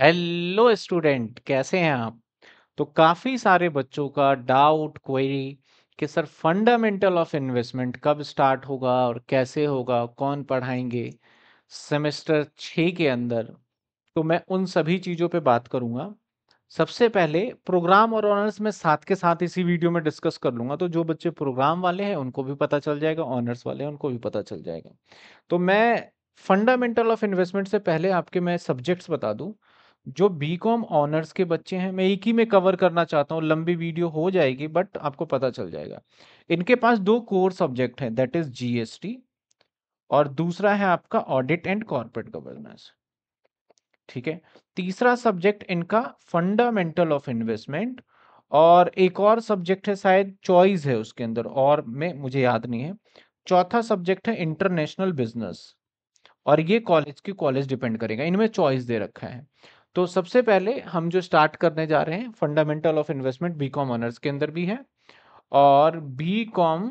hello student कैसे हैं आप तो काफ़ी सारे बच्चों का डाउट क्वेरी कि सर फंडामेंटल ऑफ इन्वेस्टमेंट कब स्टार्ट होगा और कैसे होगा कौन पढ़ाएंगे सेमेस्टर छ के अंदर तो मैं उन सभी चीज़ों पे बात करूंगा सबसे पहले प्रोग्राम और ऑनर्स में साथ के साथ इसी वीडियो में डिस्कस कर लूंगा तो जो बच्चे प्रोग्राम वाले हैं उनको भी पता चल जाएगा ऑनर्स वाले हैं उनको भी पता चल जाएगा तो मैं फंडामेंटल ऑफ इन्वेस्टमेंट से पहले आपके मैं सब्जेक्ट्स बता दूं जो बी कॉम ऑनर्स के बच्चे हैं मैं एक ही में कवर करना चाहता हूँ लंबी वीडियो हो जाएगी बट आपको पता चल जाएगा इनके पास दो कोर सब्जेक्ट हैं दैट इज जीएसटी और दूसरा है आपका ऑडिट एंड कॉर्पोरेट गवर्नेंस ठीक है तीसरा सब्जेक्ट इनका फंडामेंटल ऑफ इन्वेस्टमेंट और एक और सब्जेक्ट है शायद चॉइस है उसके अंदर और मैं मुझे याद नहीं है चौथा सब्जेक्ट है इंटरनेशनल बिजनेस और ये कॉलेज की कॉलेज डिपेंड करेगा इनमें चॉइस दे रखा है तो सबसे पहले हम जो स्टार्ट करने जा रहे हैं fundamental of investment B com honours के अंदर भी है और बी कॉम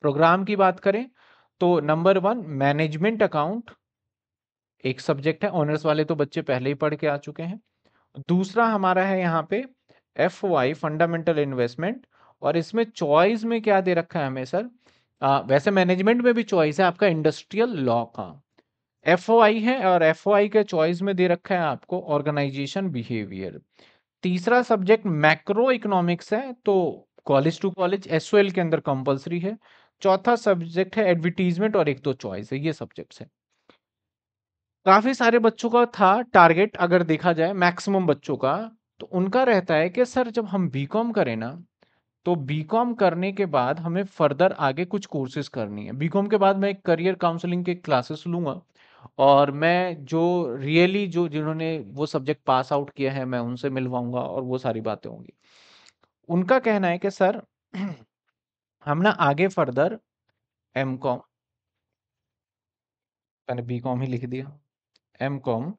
प्रोग्राम की बात करें तो नंबर वन मैनेजमेंट अकाउंट एक सब्जेक्ट है ऑनर्स वाले तो बच्चे पहले ही पढ़ के आ चुके हैं दूसरा हमारा है यहाँ पे एफ वाई फंडामेंटल इन्वेस्टमेंट और इसमें चॉइस में क्या दे रखा है हमें सर आ, वैसे मैनेजमेंट में भी चॉइस है आपका इंडस्ट्रियल लॉ का एफ है और एफ के चॉइस में दे रखा है आपको ऑर्गेनाइजेशन बिहेवियर तीसरा सब्जेक्ट मैक्रो इकोनॉमिक्स है तो कॉलेज टू कॉलेज एस के अंदर कंपलसरी है चौथा सब्जेक्ट है एडवर्टीजमेंट और एक दो तो चॉइस है ये सब्जेक्ट्स है काफी सारे बच्चों का था टारगेट अगर देखा जाए मैक्सिमम बच्चों का तो उनका रहता है कि सर जब हम बी कॉम करें ना तो बी कॉम करने के बाद हमें फर्दर आगे कुछ कोर्सेज करनी है बी कॉम के बाद मैं एक करियर काउंसलिंग के क्लासेस लूंगा और मैं जो रियली जो जिन्होंने वो सब्जेक्ट पास आउट किया है मैं उनसे मिलवाऊंगा और वो सारी बातें होंगी उनका कहना है कि सर हम ना आगे फर्दर एम कॉम मैंने बी कॉम ही लिख दिया एम कॉम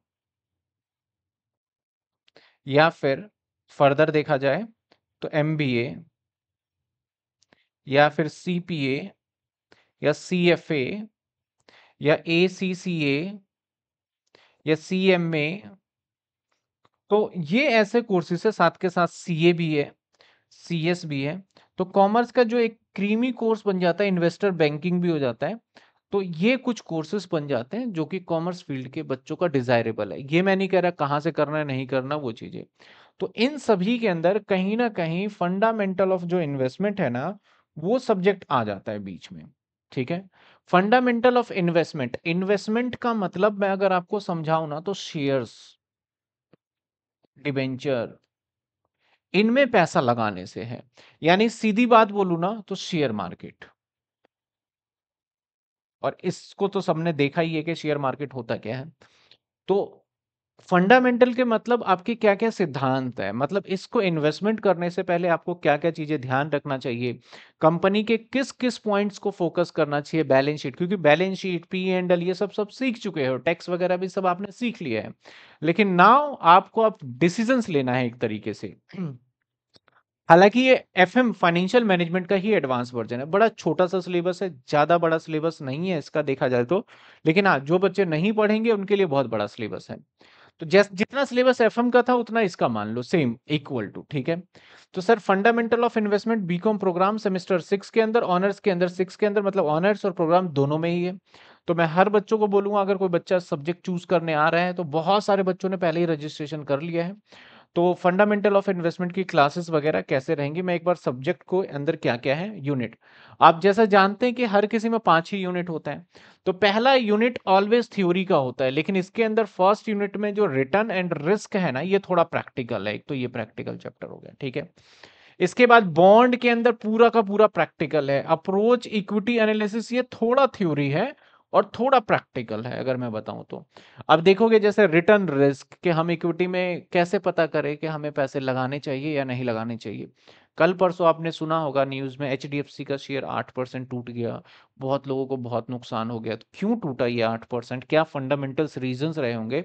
या फिर फर्दर देखा जाए तो एम बी ए या फिर सी पी ए या सी एफ ए या ए सी सी ए या सी एम ए तो ये ऐसे कोर्सेस है साथ के साथ सी ए भी है सी एस भी है तो कॉमर्स का जो एक क्रीमी कोर्स बन जाता है इन्वेस्टर बैंकिंग भी हो जाता है तो ये कुछ कोर्सेस बन जाते हैं जो कि कॉमर्स फील्ड के बच्चों का डिजायरेबल है ये मैं नहीं कह रहा कहाँ से करना है नहीं करना वो चीज़ें तो इन सभी के अंदर कहीं ना कहीं फंडामेंटल ऑफ जो इन्वेस्टमेंट है ना वो सब्जेक्ट आ जाता है बीच में ठीक है फंडामेंटल ऑफ इन्वेस्टमेंट इन्वेस्टमेंट का मतलब मैं अगर आपको समझाऊ ना तो शेयर्स डिबेंचर इनमें पैसा लगाने से है यानी सीधी बात बोलू ना तो शेयर मार्केट और इसको तो सबने देखा ही है कि शेयर मार्केट होता क्या है तो फंडामेंटल के मतलब आपके क्या क्या सिद्धांत है मतलब इसको इन्वेस्टमेंट करने से पहले आपको क्या क्या चीज़ें ध्यान रखना चाहिए कंपनी के किस किस पॉइंट्स को फोकस करना चाहिए बैलेंस शीट क्योंकि balance sheet P and L ये सब सब सीख चुके हो टैक्स वगैरह भी सब आपने सीख लिया है लेकिन नाउ आपको अब डिसीजंस लेना है एक तरीके से हालांकि ये एफ एम फाइनेंशियल मैनेजमेंट का ही एडवांस वर्जन है बड़ा छोटा सा सिलेबस है ज़्यादा बड़ा सिलेबस नहीं है इसका देखा जाए तो लेकिन हाँ जो बच्चे नहीं पढ़ेंगे उनके लिए बहुत बड़ा सिलेबस है तो जितना सिलेबस एफ का था उतना इसका मान लो सेम इक्वल टू ठीक है तो sir fundamental of investment B com program semester six के अंदर ऑनर्स के अंदर सिक्स के अंदर मतलब ऑनर्स और प्रोग्राम दोनों में ही है तो मैं हर बच्चों को बोलूंगा अगर कोई बच्चा सब्जेक्ट चूज करने आ रहा है तो बहुत सारे बच्चों ने पहले ही रजिस्ट्रेशन कर लिया है तो फंडामेंटल ऑफ इन्वेस्टमेंट की क्लासेस वगैरह कैसे रहेंगी मैं एक बार सब्जेक्ट को अंदर क्या क्या है यूनिट आप जैसा जानते हैं कि हर किसी में पांच ही यूनिट होता है तो पहला यूनिट ऑलवेज थ्योरी का होता है लेकिन इसके अंदर फर्स्ट यूनिट में जो रिटर्न एंड रिस्क है ना ये थोड़ा प्रैक्टिकल है एक तो ये प्रैक्टिकल चैप्टर हो गया ठीक है इसके बाद बॉन्ड के अंदर पूरा का पूरा प्रैक्टिकल है अप्रोच इक्विटी एनालिसिस ये थोड़ा थ्योरी है और थोड़ा प्रैक्टिकल है अगर मैं बताऊं तो अब देखोगे जैसे रिटर्न रिस्क कि हम इक्विटी में कैसे पता करें कि हमें पैसे लगाने चाहिए या नहीं लगाने चाहिए कल परसों आपने सुना होगा न्यूज़ में एच का शेयर आठ परसेंट टूट गया बहुत लोगों को बहुत नुकसान हो गया तो क्यों टूटा ये आठ परसेंट क्या फंडामेंटल्स रीजंस रहे होंगे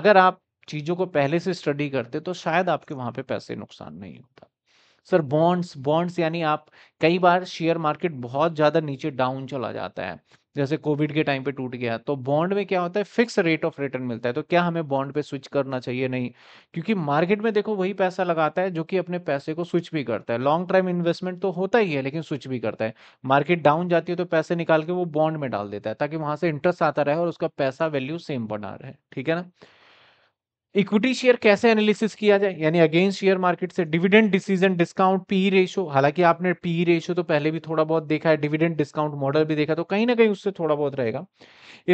अगर आप चीज़ों को पहले से स्टडी करते तो शायद आपके वहाँ पे पैसे नुकसान नहीं होता सर बॉन्ड्स बॉन्ड्स यानी आप कई बार शेयर मार्केट बहुत ज़्यादा नीचे डाउन चला जाता है जैसे कोविड के टाइम पे टूट गया तो बॉन्ड में क्या होता है फिक्स रेट ऑफ रिटर्न मिलता है तो क्या हमें बॉन्ड पे स्विच करना चाहिए नहीं क्योंकि मार्केट में देखो वही पैसा लगाता है जो कि अपने पैसे को स्विच भी करता है लॉन्ग टर्म इन्वेस्टमेंट तो होता ही है लेकिन स्विच भी करता है मार्केट डाउन जाती है तो पैसे निकाल के वो बॉन्ड में डाल देता है ताकि वहां से इंटरेस्ट आता रहे और उसका पैसा वैल्यू सेम बना रहे ठीक है ना इक्विटी शेयर कैसे एनालिसिस किया जाए यानी अगेंस्ट शेयर मार्केट से dividend decision discount P ratio e हालांकि आपने पी रेशो e तो पहले भी थोड़ा बहुत देखा है डिविडेंड डिस्काउंट मॉडल भी देखा तो कहीं ना कहीं उससे थोड़ा बहुत रहेगा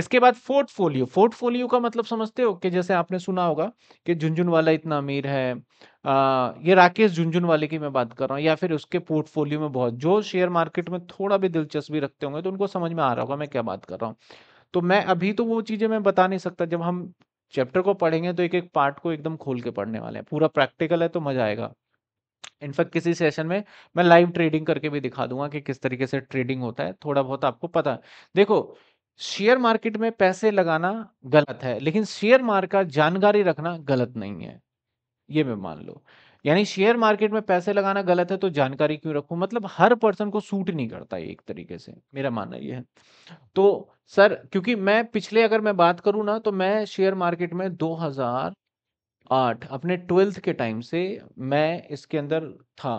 इसके बाद पोर्टफोलियो पोर्टफोलियो का मतलब समझते हो कि जैसे आपने सुना होगा कि झुंझुन वाला इतना अमीर है आ, ये राकेश झुंझुन वाले की मैं बात कर रहा हूँ या फिर उसके पोर्टफोलियो में बहुत जो शेयर मार्केट में थोड़ा भी दिलचस्पी रखते होंगे तो उनको समझ में आ रहा होगा मैं क्या बात कर रहा हूँ तो मैं अभी तो वो चीज़ें मैं बता नहीं सकता जब हम चैप्टर को पढ़ेंगे तो एक एक पार्ट को एकदम खोल के पढ़ने वाले हैं पूरा प्रैक्टिकल है तो मजा आएगा इनफैक्ट किसी सेशन में मैं लाइव ट्रेडिंग करके भी दिखा दूंगा कि किस तरीके से ट्रेडिंग होता है थोड़ा बहुत आपको पता देखो शेयर मार्केट में पैसे लगाना गलत है लेकिन शेयर मार्केट का जानकारी रखना गलत नहीं है ये मैं मान लो यानी शेयर मार्केट में पैसे लगाना गलत है तो जानकारी क्यों रखूं मतलब हर पर्सन को सूट नहीं करता एक तरीके से मेरा मानना यह है तो सर क्योंकि मैं पिछले अगर मैं बात करूं ना तो मैं शेयर मार्केट में 2008 अपने ट्वेल्थ के टाइम से मैं इसके अंदर था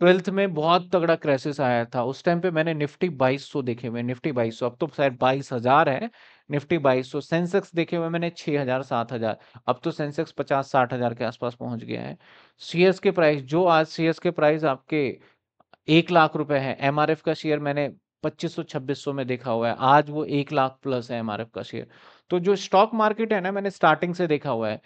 ट्वेल्थ में बहुत तगड़ा क्राइसिस आया था उस टाइम पे मैंने निफ्टी 2200 देखे हुए निफ्टी 2200 अब तो शायद 22000 है निफ्टी 2200 सेंसेक्स देखे हुए मैंने 6000 7000 अब तो सेंसेक्स 50 60000 के आसपास पहुंच गया है सीएस के प्राइस जो आज शेयर्स के प्राइस आपके एक लाख रुपए है एम का शेयर मैंने पच्चीस सौ में देखा हुआ है आज वो एक लाख प्लस है एम का शेयर तो जो स्टॉक मार्केट है ना मैंने स्टार्टिंग से देखा हुआ है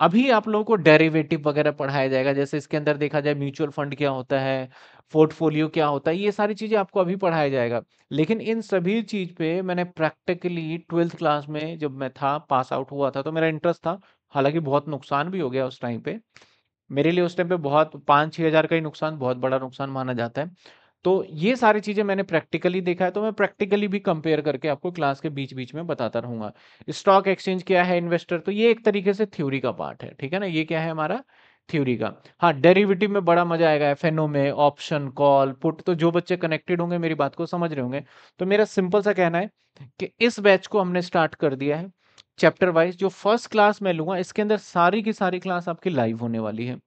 अभी आप लोगों को डेरिवेटिव वगैरह पढ़ाया जाएगा जैसे इसके अंदर देखा जाए म्यूचुअल फंड क्या होता है पोर्टफोलियो क्या होता है ये सारी चीज़ें आपको अभी पढ़ाया जाएगा लेकिन इन सभी चीज़ पे मैंने प्रैक्टिकली ट्वेल्थ क्लास में जब मैं था पास आउट हुआ था तो मेरा इंटरेस्ट था हालांकि बहुत नुकसान भी हो गया उस टाइम पे मेरे लिए उस टाइम पे बहुत पाँच छः हज़ार का ही नुकसान बहुत बड़ा नुकसान माना जाता है तो ये सारी चीज़ें मैंने प्रैक्टिकली देखा है तो मैं प्रैक्टिकली भी कंपेयर करके आपको क्लास के बीच बीच में बताता रहूंगा स्टॉक एक्सचेंज क्या है इन्वेस्टर तो ये एक तरीके से थ्योरी का पार्ट है ठीक है ना ये क्या है हमारा थ्योरी का हाँ डेरिवेटिव में बड़ा मजा आएगा एफ में ऑप्शन कॉल पुट तो जो बच्चे कनेक्टेड होंगे मेरी बात को समझ रहे होंगे तो मेरा सिंपल सा कहना है कि इस बैच को हमने स्टार्ट कर दिया है चैप्टर वाइज जो फर्स्ट क्लास मैं लूंगा इसके अंदर सारी की सारी क्लास आपकी लाइव होने वाली है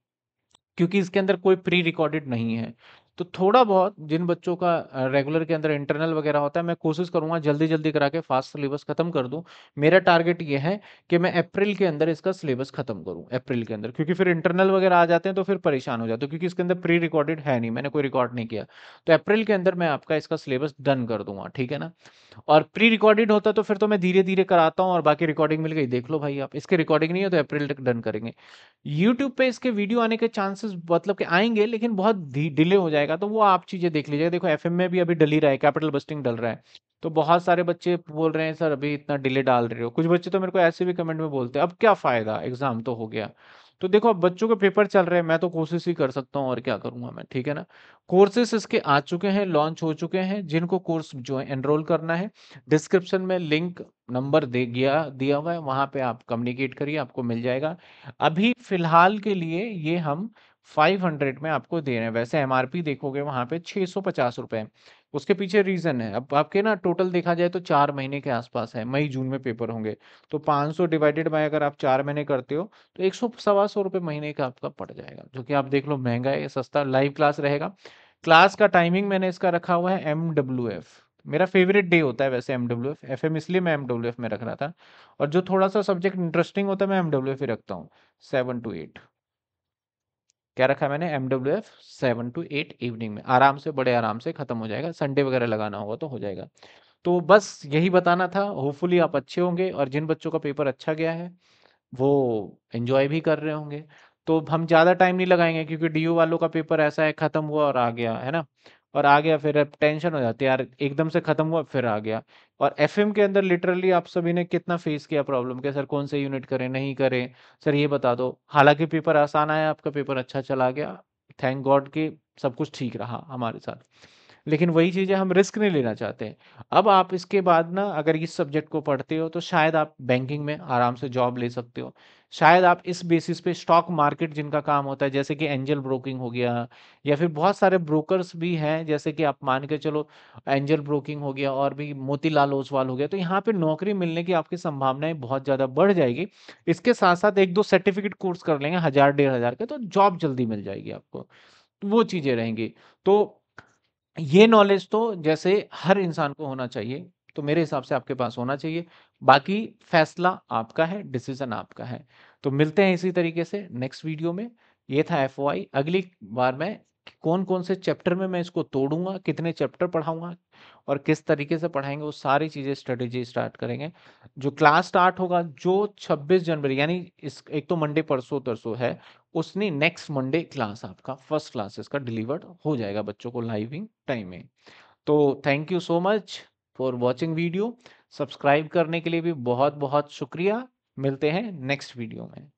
क्योंकि इसके अंदर कोई प्री रिकॉर्डेड नहीं है तो थोड़ा बहुत जिन बच्चों का रेगुलर के अंदर इंटरनल वगैरह होता है मैं कोशिश करूंगा जल्दी जल्दी करा के फास्ट सिलेबस खत्म कर दूं मेरा टारगेट ये है कि मैं अप्रैल के अंदर इसका सिलेबस खत्म करूं अप्रैल के अंदर क्योंकि फिर इंटरनल वगैरह आ जाते हैं तो फिर परेशान हो जाते हैं क्योंकि इसके अंदर प्री रिकॉर्डेड है नहीं मैंने कोई रिकॉर्ड नहीं किया तो अप्रैल के अंदर मैं आपका इसका सिलेबस डन कर दूंगा ठीक है ना और प्री रिकॉर्डेड होता तो फिर तो मैं धीरे धीरे कराता हूँ और बाकी रिकॉर्डिंग मिल गई देख लो भाई आप इसके रिकॉर्डिंग नहीं है तो अप्रैल तक डन करेंगे यूट्यूब पर इसके वीडियो आने के चांसेस मतलब के आएंगे लेकिन बहुत डिले हो जाएगा जाएगा तो वो आप चीज़ें देख लीजिएगा देखो एफ में भी अभी डल ही रहा है कैपिटल बस्टिंग डल रहा है तो बहुत सारे बच्चे बोल रहे हैं सर अभी इतना डिले डाल रहे हो कुछ बच्चे तो मेरे को ऐसे भी कमेंट में बोलते हैं अब क्या फ़ायदा एग्ज़ाम तो हो गया तो देखो अब बच्चों के पेपर चल रहे हैं मैं तो कोशिश ही कर सकता हूँ और क्या करूंगा मैं ठीक है ना कोर्सेस इसके आ चुके हैं लॉन्च हो चुके हैं जिनको कोर्स जो है एनरोल करना है डिस्क्रिप्शन में लिंक नंबर दे गया दिया हुआ है वहां पे आप कम्युनिकेट करिए आपको मिल जाएगा अभी फिलहाल के लिए ये हम 500 में आपको दे रहे हैं वैसे एमआरपी देखोगे वहाँ पे छः सौ पचास रुपये उसके पीछे रीज़न है अब आपके ना टोटल देखा जाए तो चार महीने के आसपास है मई जून में पेपर होंगे तो 500 डिवाइडेड बाय अगर आप चार महीने करते हो तो एक सौ सवा सौ रुपये महीने का आपका पड़ जाएगा जो कि आप देख लो महंगा है सस्ता लाइव क्लास रहेगा क्लास का टाइमिंग मैंने इसका रखा हुआ है एम डब्ल्यू एफ़ मेरा फेवरेट डे होता है वैसे M W F F M इसलिए मैं एम डब्ल्यू एफ में रख रहा था और जो थोड़ा सा सब्जेक्ट इंटरेस्टिंग होता है मैं एम डब्ल्यू एफ ही रखता हूँ सेवन टू एट क्या रखा है मैंने M W F seven to eight evening में आराम से बड़े आराम से खत्म हो जाएगा संडे वगैरह लगाना होगा तो हो जाएगा तो बस यही बताना था होपफुली आप अच्छे होंगे और जिन बच्चों का पेपर अच्छा गया है वो एंजॉय भी कर रहे होंगे तो हम ज़्यादा टाइम नहीं लगाएंगे क्योंकि डी वालों का पेपर ऐसा है ख़त्म हुआ और आ गया है ना और आ गया फिर टेंशन हो जाती है यार एकदम से ख़त्म हुआ फिर आ गया और एफ के अंदर लिटरली आप सभी ने कितना फेस किया प्रॉब्लम के सर कौन से यूनिट करें नहीं करें सर ये बता दो हालांकि पेपर आसान आया आपका पेपर अच्छा चला गया थैंक गॉड कि सब कुछ ठीक रहा हमारे साथ लेकिन वही चीज़ें हम रिस्क नहीं लेना चाहते हैं अब आप इसके बाद ना अगर इस सब्जेक्ट को पढ़ते हो तो शायद आप बैंकिंग में आराम से जॉब ले सकते हो शायद आप इस बेसिस पे स्टॉक मार्केट जिनका काम होता है जैसे कि एंजल ब्रोकिंग हो गया या फिर बहुत सारे ब्रोकर्स भी हैं जैसे कि आप मान के चलो एंजल ब्रोकिंग हो गया और भी मोतीलाल ओसवाल हो गया तो यहाँ पे नौकरी मिलने की आपकी संभावनाएं बहुत ज़्यादा बढ़ जाएगी इसके साथ साथ एक दो सर्टिफिकेट कोर्स कर लेंगे हज़ार डेढ़ हज़ार के तो जॉब जल्दी मिल जाएगी आपको तो वो चीज़ें रहेंगी तो ये नॉलेज तो जैसे हर इंसान को होना चाहिए तो मेरे हिसाब से आपके पास होना चाहिए बाकी फैसला आपका है डिसीजन आपका है तो मिलते हैं इसी तरीके से नेक्स्ट वीडियो में ये था एफ अगली बार मैं कौन कौन से चैप्टर में मैं इसको तोड़ूंगा कितने चैप्टर पढ़ाऊंगा और किस तरीके से पढ़ाएंगे वो सारी चीज़ें स्ट्रेटेजी स्टार्ट करेंगे जो क्लास स्टार्ट होगा जो 26 जनवरी यानी इस एक तो मंडे परसों तरसों है उसने नेक्स्ट मंडे क्लास आपका फर्स्ट क्लास इसका डिलीवर्ड हो जाएगा बच्चों को लाइविंग टाइम में तो thank you so much for watching video subscribe करने के लिए भी बहुत बहुत शुक्रिया मिलते हैं नेक्स्ट वीडियो में